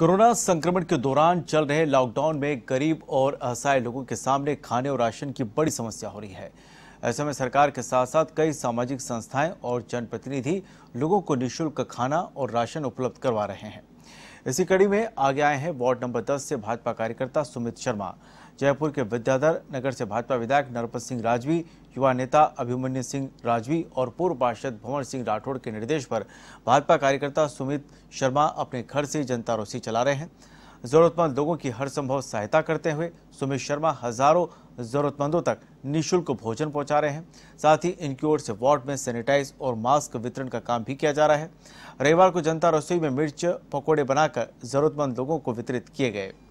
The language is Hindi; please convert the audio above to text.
कोरोना संक्रमण के दौरान चल रहे लॉकडाउन में गरीब और असहाय लोगों के सामने खाने और राशन की बड़ी समस्या हो रही है ऐसे में सरकार के साथ साथ कई सामाजिक संस्थाएं और जनप्रतिनिधि लोगों को निःशुल्क खाना और राशन उपलब्ध करवा रहे हैं इसी कड़ी में आगे आए हैं वार्ड नंबर दस से भाजपा कार्यकर्ता सुमित शर्मा जयपुर के विद्याधर नगर से भाजपा विधायक नरपत सिंह राजवी युवा नेता अभिमन्यु सिंह राजवी और पूर्व पार्षद भंवर सिंह राठौड़ के निर्देश पर भाजपा कार्यकर्ता सुमित शर्मा अपने घर से जनता रोसी चला रहे हैं जरूरतमंद लोगों की हर संभव सहायता करते हुए सुमित शर्मा हजारों जरूरतमंदों तक निःशुल्क भोजन पहुंचा रहे हैं साथ ही इनकी ओर से वार्ड में सैनिटाइज और मास्क वितरण का काम भी किया जा रहा है रविवार को जनता रसोई में मिर्च पकौड़े बनाकर जरूरतमंद लोगों को वितरित किए गए